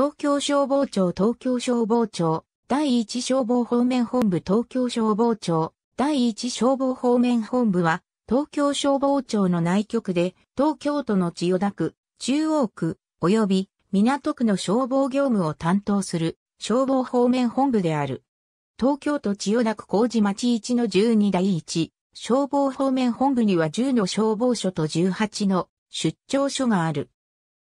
東京消防庁東京消防庁第一消防方面本部東京消防庁第一消防方面本部は東京消防庁の内局で東京都の千代田区、中央区及び港区の消防業務を担当する消防方面本部である。東京都千代田区麹町1の12第1消防方面本部には10の消防署と18の出張所がある。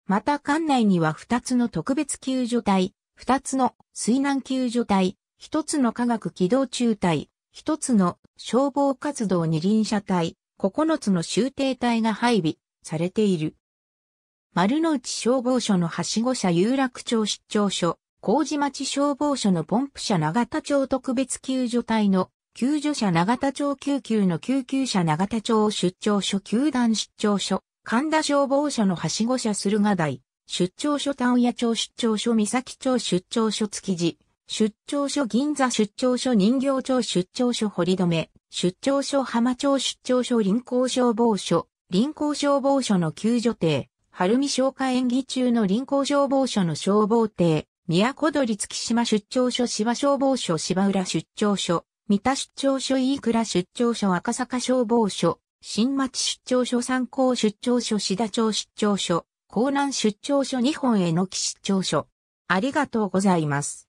また館内には2つの特別救助隊、2つの水難救助隊、1つの科学機動中隊、1つの消防活動二輪車隊、9つの集艇隊が配備されている。丸の内消防署のはしご車有楽町出張所、麹町消防署のポンプ車長田町特別救助隊の救助者長田町救急の救急車長田町出張所球団出張所、神田消防署のはしご車駿河台、出張所田屋町出張所三崎町出張所築地、出張所銀座出張所人形町出張所堀留、出張所浜町出張所臨港消防署、臨港消防署の救助艇、晴海消火演技中の臨港消防署の消防艇、宮古鳥月島出張所芝消防署芝浦出張所、三田出張所飯倉出張所赤坂消防署、新町出張所参考出張所志田町出張所、江南出張所日本への岸出張所。ありがとうございます。